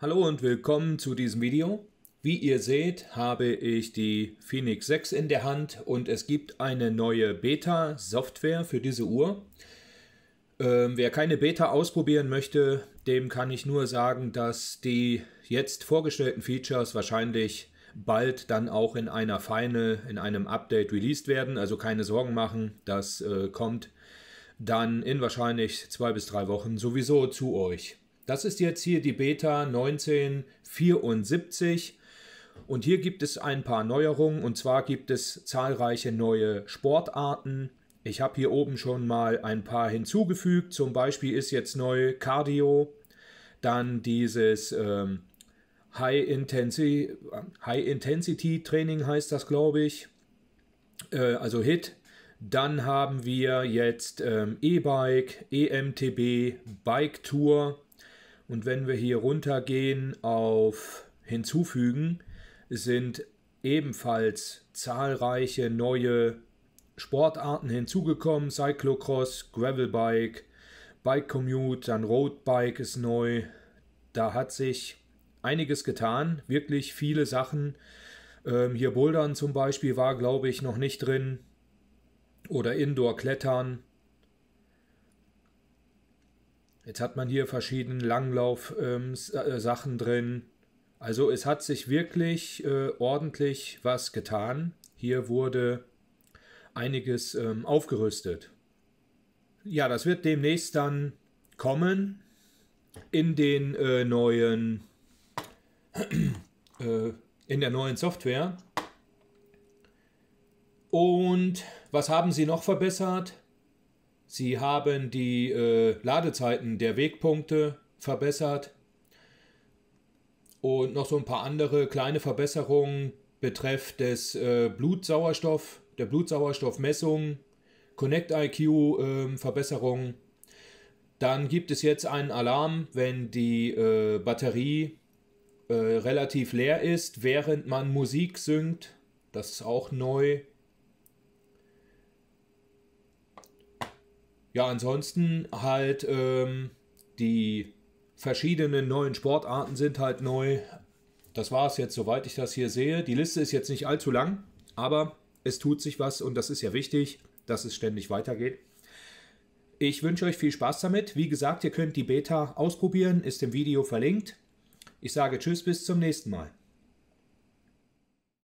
Hallo und willkommen zu diesem Video. Wie ihr seht, habe ich die Phoenix 6 in der Hand und es gibt eine neue Beta-Software für diese Uhr. Ähm, wer keine Beta ausprobieren möchte, dem kann ich nur sagen, dass die jetzt vorgestellten Features wahrscheinlich bald dann auch in einer Final, in einem Update released werden. Also keine Sorgen machen, das äh, kommt dann in wahrscheinlich zwei bis drei Wochen sowieso zu euch. Das ist jetzt hier die Beta 1974 und hier gibt es ein paar Neuerungen und zwar gibt es zahlreiche neue Sportarten. Ich habe hier oben schon mal ein paar hinzugefügt. Zum Beispiel ist jetzt neu Cardio, dann dieses ähm, High-Intensity-Training heißt das, glaube ich, äh, also HIT. Dann haben wir jetzt ähm, E-Bike, EMTB, Bike Tour, und wenn wir hier runtergehen auf Hinzufügen, sind ebenfalls zahlreiche neue Sportarten hinzugekommen. Cyclocross, Gravelbike, Bike Commute, dann Roadbike ist neu. Da hat sich einiges getan, wirklich viele Sachen. Ähm, hier Bouldern zum Beispiel war, glaube ich, noch nicht drin. Oder Indoor-Klettern Jetzt hat man hier verschiedene Langlauf-Sachen ähm, äh, drin. Also es hat sich wirklich äh, ordentlich was getan. Hier wurde einiges ähm, aufgerüstet. Ja, das wird demnächst dann kommen in den äh, neuen äh, in der neuen Software. Und was haben sie noch verbessert? Sie haben die äh, Ladezeiten der Wegpunkte verbessert und noch so ein paar andere kleine Verbesserungen betreff des äh, Blutsauerstoff, der Blutsauerstoffmessung, Connect IQ äh, Verbesserungen. Dann gibt es jetzt einen Alarm, wenn die äh, Batterie äh, relativ leer ist, während man Musik singt. Das ist auch neu. Ja, ansonsten halt ähm, die verschiedenen neuen Sportarten sind halt neu. Das war es jetzt, soweit ich das hier sehe. Die Liste ist jetzt nicht allzu lang, aber es tut sich was und das ist ja wichtig, dass es ständig weitergeht. Ich wünsche euch viel Spaß damit. Wie gesagt, ihr könnt die Beta ausprobieren, ist im Video verlinkt. Ich sage Tschüss, bis zum nächsten Mal.